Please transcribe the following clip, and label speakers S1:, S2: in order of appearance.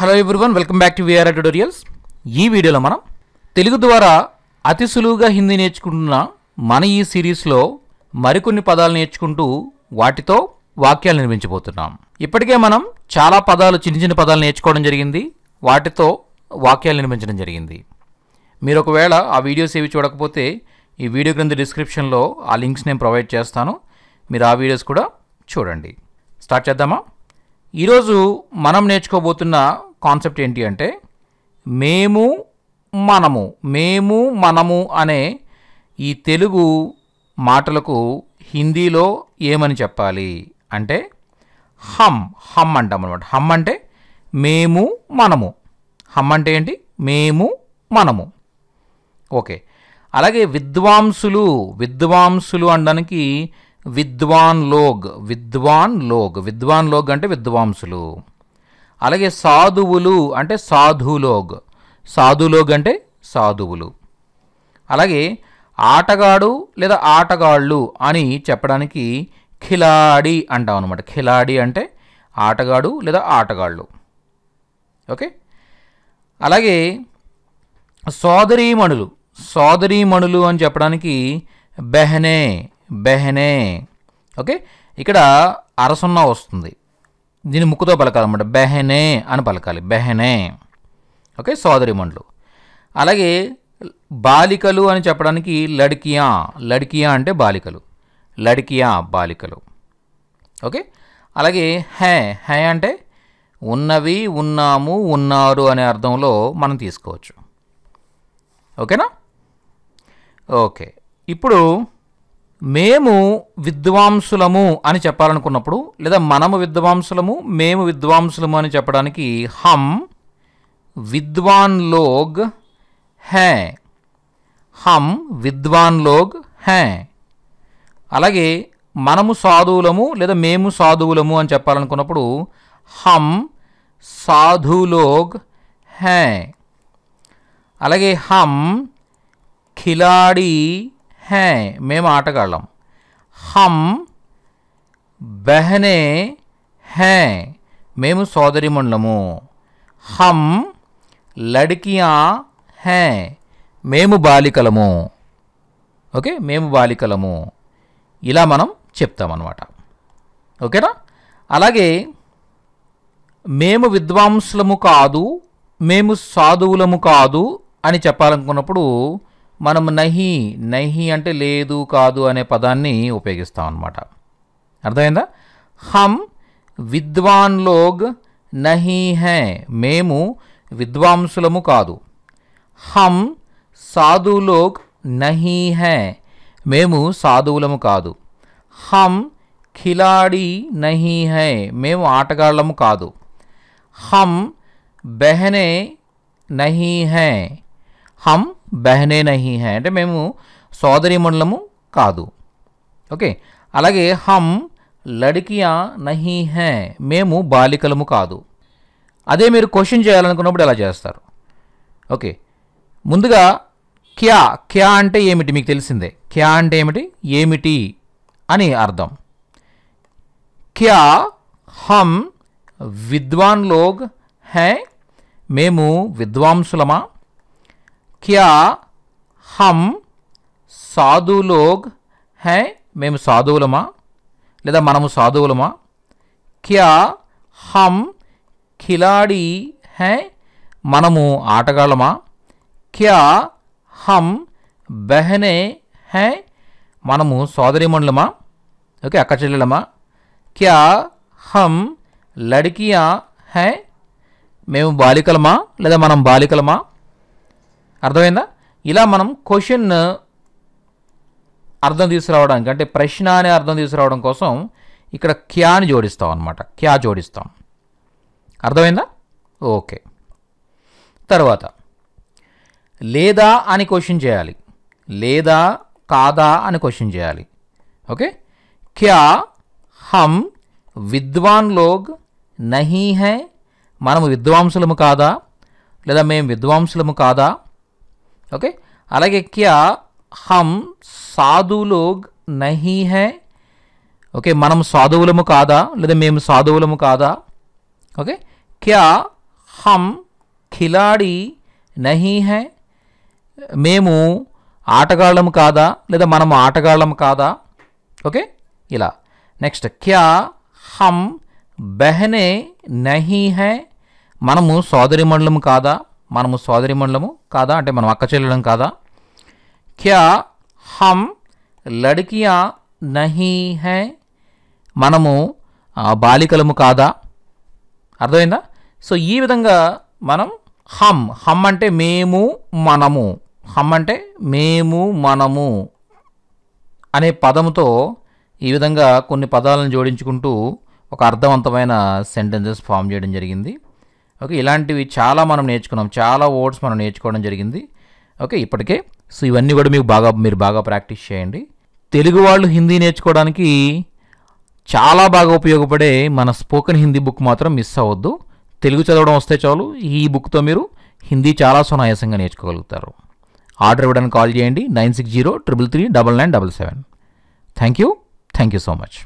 S1: hello everyone welcome back to VR tutorials ఈ వీడియోలో మనం తెలుగు ద్వారా అతి సులువుగా హిందీ నేర్చుకుంటున్న మన ఈ సిరీస్లో మరికొన్ని పదాలు నేర్చుకుంటూ వాటితో వాక్యాలు నిర్మించబోతున్నాం ఇప్పటికే మనం చాలా పదాలు చిన్న చిన్న పదాలు నేర్చుకోవడం జరిగింది వాటితో వాక్యాలు నిర్మించడం జరిగింది మీరు ఒకవేళ ఆ వీడియోస్ ఏవి చూడకపోతే ఈ వీడియో క్రింద డిస్క్రిప్షన్లో ఆ లింక్స్ నేను ప్రొవైడ్ చేస్తాను మీరు ఆ వీడియోస్ కూడా చూడండి స్టార్ట్ చేద్దామా ఈరోజు మనం నేర్చుకోబోతున్న కాన్సెప్ట్ ఏంటి అంటే మేము మనము మేము మనము అనే ఈ తెలుగు మాటలకు హిందీలో ఏమని చెప్పాలి అంటే హమ్ హమ్ అంటాం అనమాట హమ్ అంటే మేము మనము హమ్ అంటే ఏంటి మేము మనము ఓకే అలాగే విద్వాంసులు విద్వాంసులు అనడానికి విద్వాన్ లోగ్ విద్వాన్ లోగ్ విద్వాన్ లోగ్ అంటే విద్వాంసులు అలాగే సాధువులు అంటే సాధులోగ్ సాధులోగ్ అంటే సాధువులు అలాగే ఆటగాడు లేదా ఆటగాళ్ళు అని చెప్పడానికి ఖిలాడి అంటాం అనమాట ఖిలాడి అంటే ఆటగాడు లేదా ఆటగాళ్ళు ఓకే అలాగే సోదరీమణులు సోదరీమణులు అని చెప్పడానికి బెహనే బెహనే ఓకే ఇక్కడ అరసున్న వస్తుంది దీన్ని ముక్కుతో పలకాలన్నమాట బెహెనే అని పలకాలి బెహెనే ఓకే సోదరిమండలు అలాగే బాలికలు అని చెప్పడానికి లడ్కియా లడ్కియా అంటే బాలికలు లడ్కియా బాలికలు ఓకే అలాగే హే హే అంటే ఉన్నవి ఉన్నాము ఉన్నారు అనే అర్థంలో మనం తీసుకోవచ్చు ఓకేనా ఓకే ఇప్పుడు మేము విద్వాంసులము అని చెప్పాలనుకున్నప్పుడు లేదా మనము విద్వాంసులము మేము విద్వాంసులము అని చెప్పడానికి హమ్ విద్వాన్ లోగ్ హే హమ్ విద్వాన్ లోగ్ హే అలాగే మనము సాధువులము లేదా మేము సాధువులము అని చెప్పాలనుకున్నప్పుడు హమ్ సాధులోగ్ హే అలాగే హమ్ ఖిలాడీ హే మేము ఆటగాళ్ళం హమ్ బెహనే హే మేము సోదరిమండలము హమ్ లడికియా హే మేము బాలికలము ఓకే మేము బాలికలము ఇలా మనం చెప్తామన్నమాట ఓకేనా అలాగే మేము విద్వాంసులము కాదు మేము సాధువులము కాదు అని చెప్పాలనుకున్నప్పుడు మనం నహి నహి అంటే లేదు కాదు అనే పదాన్ని ఉపయోగిస్తాం అన్నమాట అర్థమైందా హం విద్వాన్ లోగ్ నహి హే మేము విద్వాంసులము కాదు హమ్ సాధు లోగ్ నహి హే మేము సాధువులము కాదు హం ఖిలాడి నహి హే మేము ఆటగాళ్ళము కాదు హమ్ బెహనే నహి హే హమ్ బెహనే నహి హై అంటే మేము సోదరి మండలము కాదు ఓకే అలాగే హమ్ లడికియా నహి హై మేము బాలికలము కాదు అదే మీరు క్వశ్చన్ చేయాలనుకున్నప్పుడు ఎలా చేస్తారు ఓకే ముందుగా క్యా క్యా అంటే ఏమిటి మీకు తెలిసిందే క్యా అంటే ఏమిటి ఏమిటి అని అర్థం క్యా హమ్ విద్వాన్ లోగ్ హై మేము విద్వాంసులమా క్యా హమ్ సాధులోగ్ హే మేము సాధువులమా లేదా మనము సాధువులమా క్యా హమ్ ఖిలాడి హే మనము ఆటగాళ్ళమా క్యా హమ్ బహనే హే మనము సోదరిమణులమా ఓకే అక్క చెల్లెలమా క్యా హమ్ లడికియా హే మేము బాలికలమా లేదా మనం బాలికలమా అర్థమైందా ఇలా మనం క్వశ్చన్ అర్థం తీసుకురావడానికి అంటే ప్రశ్న అనే అర్థం తీసుకురావడం కోసం ఇక్కడ క్యాని జోడిస్తాం అనమాట క్యా జోడిస్తాం అర్థమైందా ఓకే తర్వాత లేదా అని క్వశ్చన్ చేయాలి లేదా కాదా అని క్వశ్చన్ చేయాలి ఓకే క్యా హమ్ విద్వాన్ లోగ్ నహీ హై మనము విద్వాంసులము కాదా లేదా మేము విద్వాంసులము కాదా ఓకే అలాగే క్యా హమ్ సాధులోగ్ నహీ హై ఓకే మనం సాధువులము కాదా లేదా మేము సాధువులము కాదా ఓకే క్యా హమ్ ఖిలాడి నహీ హై మేము ఆటగాళ్ళము కాదా లేదా మనము ఆటగాళ్ళము కాదా ఓకే ఇలా నెక్స్ట్ క్యా హమ్ బెహనే నహీ హై మనము సోదరిమండలము కాదా మనము సోదరిమండలము కాదా అంటే మనం అక్క చెల్లెలం కాదా క్యా హమ్ లడికియా నహీ హై మనము బాలికలము కాదా అర్థమైందా సో ఈ విధంగా మనం హమ్ హమ్ అంటే మేము మనము హమ్ అంటే మేము మనము అనే పదముతో ఈ విధంగా కొన్ని పదాలను జోడించుకుంటూ ఒక అర్థవంతమైన సెంటెన్సెస్ ఫామ్ చేయడం జరిగింది ఓకే ఇలాంటివి చాలా మనం నేర్చుకున్నాం చాలా వర్డ్స్ మనం నేర్చుకోవడం జరిగింది ఓకే ఇప్పటికే సో ఇవన్నీ కూడా మీకు బాగా మీరు బాగా ప్రాక్టీస్ చేయండి తెలుగు వాళ్ళు హిందీ నేర్చుకోవడానికి చాలా బాగా ఉపయోగపడే మన స్పోకెన్ హిందీ బుక్ మాత్రం మిస్ అవ్వద్దు తెలుగు చదవడం వస్తే చాలు ఈ బుక్తో మీరు హిందీ చాలా సునాయాసంగా నేర్చుకోగలుగుతారు ఆర్డర్ ఇవ్వడానికి కాల్ చేయండి nine six zero triple three double nine double seven thank you thank you so much